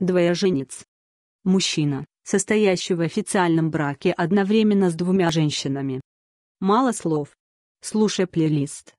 Двоеженец. Мужчина, состоящий в официальном браке одновременно с двумя женщинами. Мало слов. Слушай плейлист.